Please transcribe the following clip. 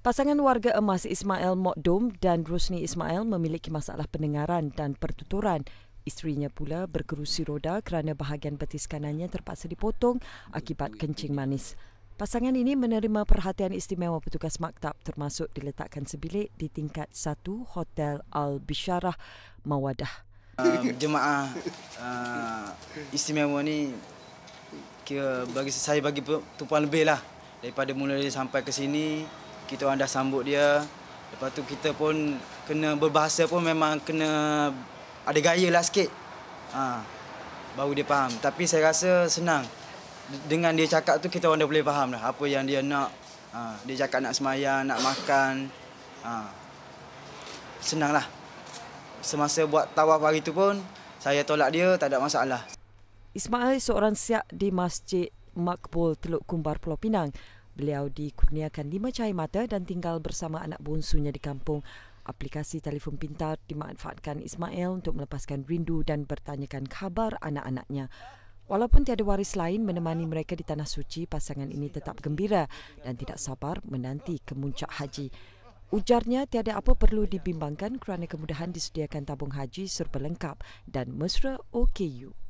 Pasangan warga emas Ismail Mokdom dan Rusni Ismail memiliki masalah pendengaran dan pertuturan. Isterinya pula berkerusi roda kerana bahagian betis kanannya terpaksa dipotong akibat kencing manis. Pasangan ini menerima perhatian istimewa petugas maktab termasuk diletakkan sebilik di tingkat 1 Hotel Al-Bisharah Mawadah. Uh, jemaah uh, istimewa ni bagi saya bagi tumpuan lebih lah daripada mula sampai ke sini kita orang dah sambut dia. Lepas tu kita pun kena berbahasa pun memang kena ada gaya lah sikit. Ha. Baru dia faham. Tapi saya rasa senang. Dengan dia cakap tu kita orang dah boleh faham lah apa yang dia nak. Ha. Dia cakap nak semayang, nak makan. Ha. Senang lah. Semasa buat tawaf hari tu pun saya tolak dia tak ada masalah. Ismail seorang siak di Masjid Makbul Teluk Kumbar Pulau Pinang Beliau dikurniakan lima cahaya mata dan tinggal bersama anak bungsunya di kampung. Aplikasi telefon pintar dimanfaatkan Ismail untuk melepaskan rindu dan bertanyakan khabar anak-anaknya. Walaupun tiada waris lain menemani mereka di Tanah Suci, pasangan ini tetap gembira dan tidak sabar menanti kemuncak haji. Ujarnya, tiada apa perlu dibimbangkan kerana kemudahan disediakan tabung haji serba lengkap dan mesra OKU.